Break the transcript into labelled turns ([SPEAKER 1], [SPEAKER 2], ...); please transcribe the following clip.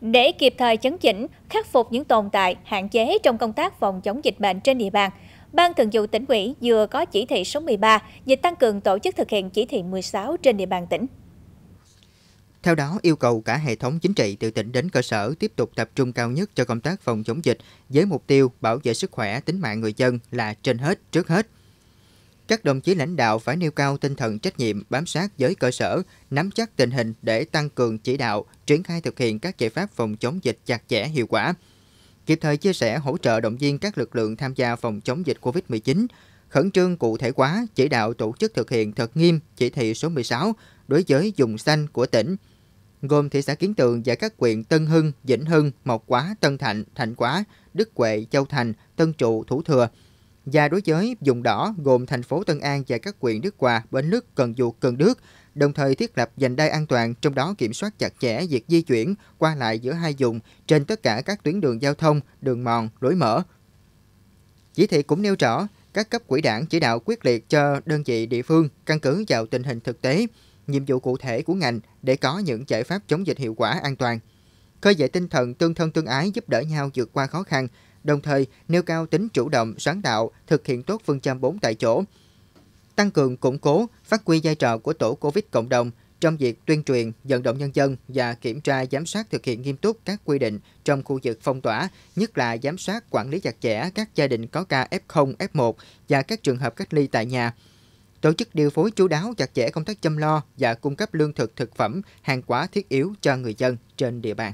[SPEAKER 1] Để kịp thời chấn chỉnh, khắc phục những tồn tại, hạn chế trong công tác phòng chống dịch bệnh trên địa bàn, Ban Thường vụ tỉnh ủy vừa có chỉ thị số 13 về tăng cường tổ chức thực hiện chỉ thị 16 trên địa bàn tỉnh.
[SPEAKER 2] Theo đó, yêu cầu cả hệ thống chính trị từ tỉnh đến cơ sở tiếp tục tập trung cao nhất cho công tác phòng chống dịch với mục tiêu bảo vệ sức khỏe, tính mạng người dân là trên hết, trước hết – các đồng chí lãnh đạo phải nêu cao tinh thần trách nhiệm bám sát giới cơ sở, nắm chắc tình hình để tăng cường chỉ đạo, triển khai thực hiện các giải pháp phòng chống dịch chặt chẽ hiệu quả. Kịp thời chia sẻ hỗ trợ động viên các lực lượng tham gia phòng chống dịch COVID-19, khẩn trương cụ thể hóa chỉ đạo tổ chức thực hiện thật nghiêm chỉ thị số 16 đối với vùng xanh của tỉnh, gồm thị xã Kiến Tường và các huyện Tân Hưng, Vĩnh Hưng, Mộc Quá, Tân Thạnh, Thạnh Quá, Đức Huệ, Châu Thành, Tân Trụ, Thủ Thừa – và đối với vùng đỏ gồm thành phố Tân An và các huyện Đức Hòa, Bến Lức, Cần Duộc, Cần Đước, đồng thời thiết lập vành đai an toàn, trong đó kiểm soát chặt chẽ việc di chuyển qua lại giữa hai vùng trên tất cả các tuyến đường giao thông, đường mòn, lối mở. Chỉ thị cũng nêu rõ, các cấp quỹ đảng chỉ đạo quyết liệt cho đơn vị địa phương căn cứ vào tình hình thực tế, nhiệm vụ cụ thể của ngành để có những giải pháp chống dịch hiệu quả an toàn. Khơi dậy tinh thần tương thân tương ái giúp đỡ nhau vượt qua khó khăn, đồng thời nêu cao tính chủ động, sáng tạo, thực hiện tốt phương châm 4 tại chỗ, tăng cường củng cố, phát huy vai trò của tổ COVID cộng đồng trong việc tuyên truyền, vận động nhân dân và kiểm tra giám sát thực hiện nghiêm túc các quy định trong khu vực phong tỏa, nhất là giám sát quản lý chặt chẽ các gia đình có ca F0, F1 và các trường hợp cách ly tại nhà. Tổ chức điều phối chú đáo chặt chẽ công tác chăm lo và cung cấp lương thực thực phẩm, hàng hóa thiết yếu cho người dân trên địa bàn.